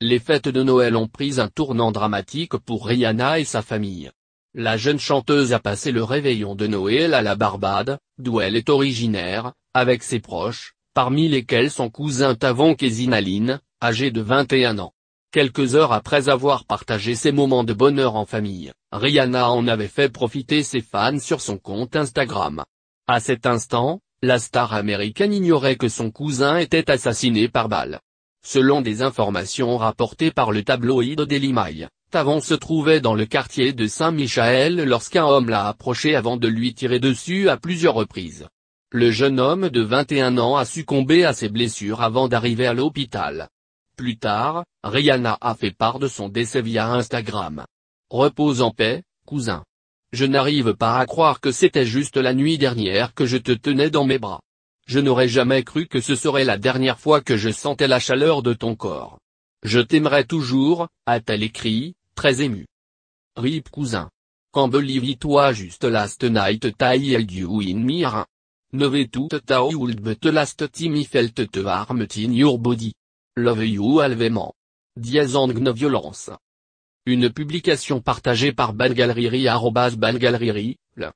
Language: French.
Les fêtes de Noël ont pris un tournant dramatique pour Rihanna et sa famille. La jeune chanteuse a passé le réveillon de Noël à la Barbade, d'où elle est originaire, avec ses proches, parmi lesquels son cousin Tavon et âgé de 21 ans. Quelques heures après avoir partagé ses moments de bonheur en famille, Rihanna en avait fait profiter ses fans sur son compte Instagram. À cet instant, la star américaine ignorait que son cousin était assassiné par balle. Selon des informations rapportées par le tabloïd Daily Mail, Tavon se trouvait dans le quartier de saint michel lorsqu'un homme l'a approché avant de lui tirer dessus à plusieurs reprises. Le jeune homme de 21 ans a succombé à ses blessures avant d'arriver à l'hôpital. Plus tard, Rihanna a fait part de son décès via Instagram. Repose en paix, cousin. Je n'arrive pas à croire que c'était juste la nuit dernière que je te tenais dans mes bras. Je n'aurais jamais cru que ce serait la dernière fois que je sentais la chaleur de ton corps. Je t'aimerai toujours, a-t-elle écrit, très ému. Rip cousin. Quand Bolivie toi juste last night taille you in mir. Neve toute ta old but last time felt te in your body. Love you alvément. no violence. Une publication partagée par Bangalriri. le